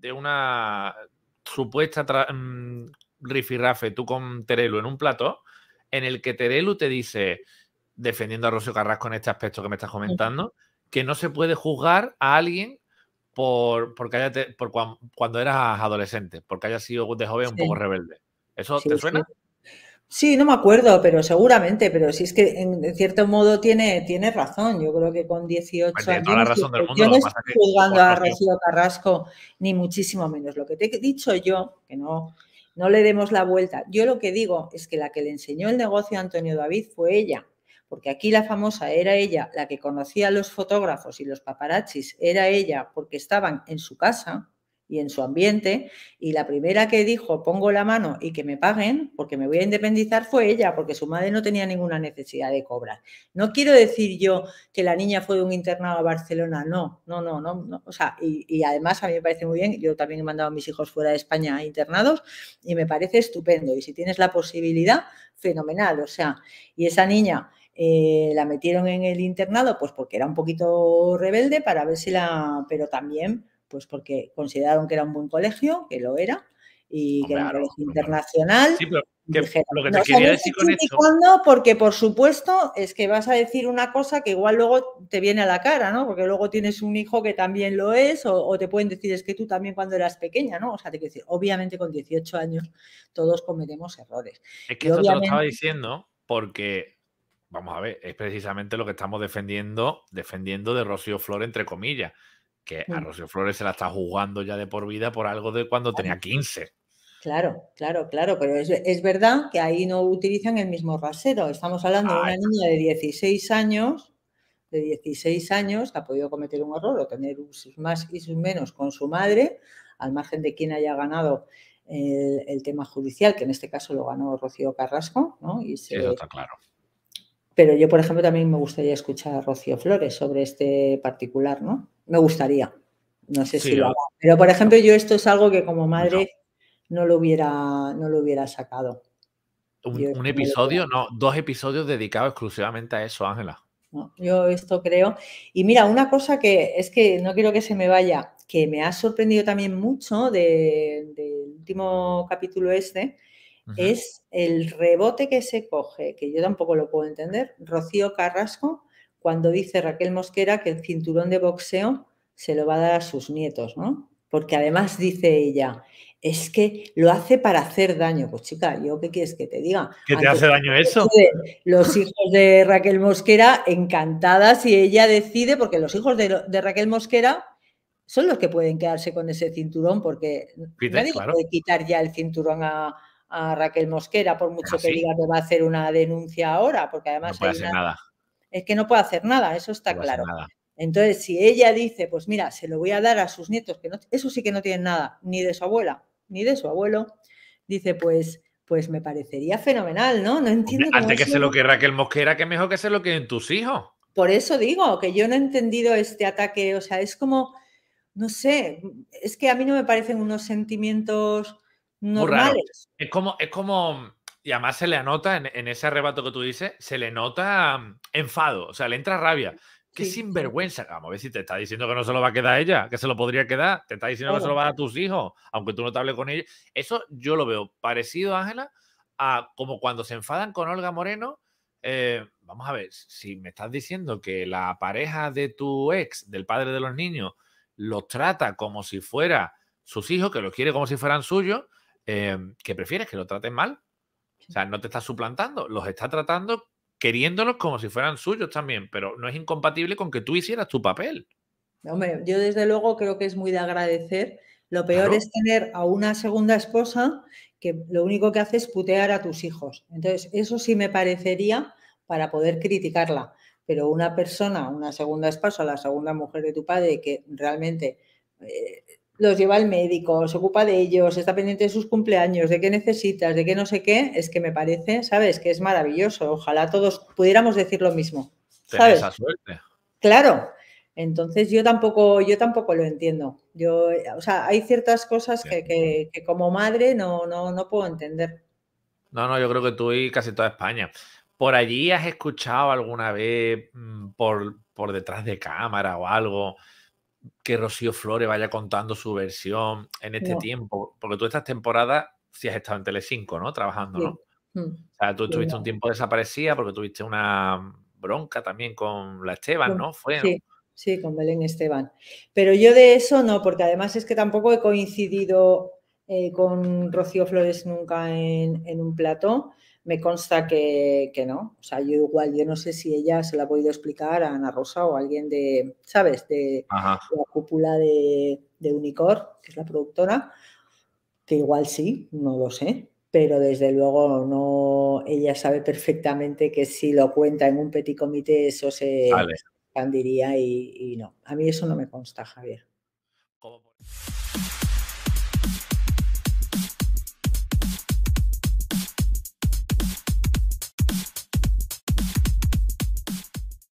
de una supuesta mm, rifirrafe tú con Terelu en un plato en el que Terelu te dice, defendiendo a Rocío Carrasco en este aspecto que me estás comentando, que no se puede juzgar a alguien por, porque por cuando eras adolescente, porque haya sido de joven un poco rebelde. ¿Eso te suena? Sí, no me acuerdo, pero seguramente, pero si es que en cierto modo tiene, tiene razón. Yo creo que con 18 años. del mundo, yo no estoy juzgando a Rocío Carrasco, ni muchísimo menos. Lo que te he dicho yo, que no, no le demos la vuelta. Yo lo que digo es que la que le enseñó el negocio a Antonio David fue ella, porque aquí la famosa era ella, la que conocía a los fotógrafos y los paparazzis, era ella, porque estaban en su casa y en su ambiente. Y la primera que dijo, pongo la mano y que me paguen, porque me voy a independizar, fue ella, porque su madre no tenía ninguna necesidad de cobrar. No quiero decir yo que la niña fue de un internado a Barcelona, no, no, no, no. O sea, y, además a mí me parece muy bien, yo también he mandado a mis hijos fuera de España a internados y me parece estupendo. Y si tienes la posibilidad, fenomenal. O sea, y esa niña... Eh, la metieron en el internado, pues porque era un poquito rebelde para ver si la, pero también pues porque consideraron que era un buen colegio, que lo era, y que era un colegio internacional. Sí, pero lo que te quería decir con esto. Porque, por supuesto, es que vas a decir una cosa que igual luego te viene a la cara, ¿no? Porque luego tienes un hijo que también lo es, o, te pueden decir, es que tú también cuando eras pequeña, ¿no? O sea, te quiero decir, obviamente con 18 años todos cometemos errores. Es que esto lo estaba diciendo porque, vamos a ver, es precisamente lo que estamos defendiendo, defendiendo de Rocío Flor, entre comillas que a Rocío Flores se la está jugando ya de por vida por algo de cuando tenía 15. Claro, claro, claro, pero es, verdad que ahí no utilizan el mismo rasero. Estamos hablando de una niña de 16 años, de 16 años, que ha podido cometer un error o tener sus más y sus menos con su madre, al margen de quien haya ganado el, tema judicial, que en este caso lo ganó Rocío Carrasco, ¿no? Y Eso está claro pero yo, por ejemplo, también me gustaría escuchar a Rocío Flores sobre este particular, ¿no? Me gustaría. No sé si lo hago. Pero, por ejemplo, yo esto es algo que como madre no, lo, hubiera, no lo hubiera sacado. Un, episodio, no, dos episodios dedicados exclusivamente a eso, Ángela. yo esto creo. Y mira, una cosa que es que no quiero que se me vaya, que me ha sorprendido también mucho del último capítulo este, es el rebote que se coge, que yo tampoco lo puedo entender, Rocío Carrasco cuando dice Raquel Mosquera que el cinturón de boxeo se lo va a dar a sus nietos, ¿no? Porque además dice ella, es que lo hace para hacer daño. Pues chica, ¿yo qué quieres que te diga? ¿Que te hace daño eso? los hijos de Raquel Mosquera encantadas y ella decide, porque los hijos de, Raquel Mosquera son los que pueden quedarse con ese cinturón, porque nadie puede quitar ya el cinturón a, a Raquel Mosquera, por mucho ah, que diga que va a hacer una denuncia ahora, porque además... nada. Es que no puede hacer nada, eso está claro. Entonces, si ella dice, pues mira, se lo voy a dar a sus nietos, que no, eso sí que no tienen nada, ni de su abuela, ni de su abuelo, dice, pues, pues me parecería fenomenal, ¿no? No entiendo. antes que se lo que Raquel Mosquera, que mejor que se lo que tus hijos. Por eso digo que yo no he entendido este ataque, o sea, es como, no sé, es que a mí no me parecen unos sentimientos normales. Es como, es como, y además se le anota en, ese arrebato que tú dices, se le nota mm, enfado, o sea, le entra rabia. Qué sinvergüenza. Vamos a ver si te está diciendo que no se lo va a quedar ella, que se lo podría quedar. Te está diciendo que se lo va a dar a tus hijos, aunque tú no te hables con ellos. Eso yo lo veo parecido, Ángela, a como cuando se enfadan con Olga Moreno. Eh, vamos a ver, si me estás diciendo que la pareja de tu ex, del padre de los niños, los trata como si fuera sus hijos, que los quiere como si fueran suyos, Em, que prefieres? ¿Que lo traten mal? O sea, no te estás suplantando, los está tratando queriéndolos como si fueran suyos también, pero no es incompatible con que tú hicieras tu papel. Hombre, yo desde luego creo que es muy de agradecer. Lo peor es tener a una segunda esposa que lo único que hace es putear a tus hijos. Entonces, eso sí me parecería para poder criticarla. Pero una persona, una segunda esposa, la segunda mujer de tu padre, que realmente eh, los lleva al médico, se ocupa de ellos, está pendiente de sus cumpleaños, de qué necesitas, de qué no sé qué, es que me parece, ¿sabes? Que es maravilloso. Ojalá todos pudiéramos decir lo mismo. ¿Sabes? Claro. Entonces yo tampoco, yo tampoco lo entiendo. Yo, o sea, hay ciertas cosas que, como madre no, no, no puedo entender. No, no, yo creo que tú y casi toda España. ¿Por allí has escuchado alguna vez mm, por, por detrás de cámara o algo? que Rocío Flores vaya contando su versión en este tiempo, porque tú estas temporadas si has estado en Telecinco, ¿no? Trabajando, ¿no? O mm. sea, tú estuviste un tiempo desaparecida porque tuviste una bronca también con la Esteban, ¿no? Fue, sí. con Belén Esteban. Pero yo de eso no, porque además es que tampoco he coincidido eh, con Rocío Flores nunca en, en un plató me consta que, no. O sea, yo igual, yo no sé si ella se la ha podido explicar a Ana Rosa o a alguien de, ¿sabes? De, la cúpula de, Unicor, que es la productora, que igual sí, no lo sé. Pero desde luego no, ella sabe perfectamente que si lo cuenta en un petit comité eso se expandiría y, no. A mí eso no me consta, Javier.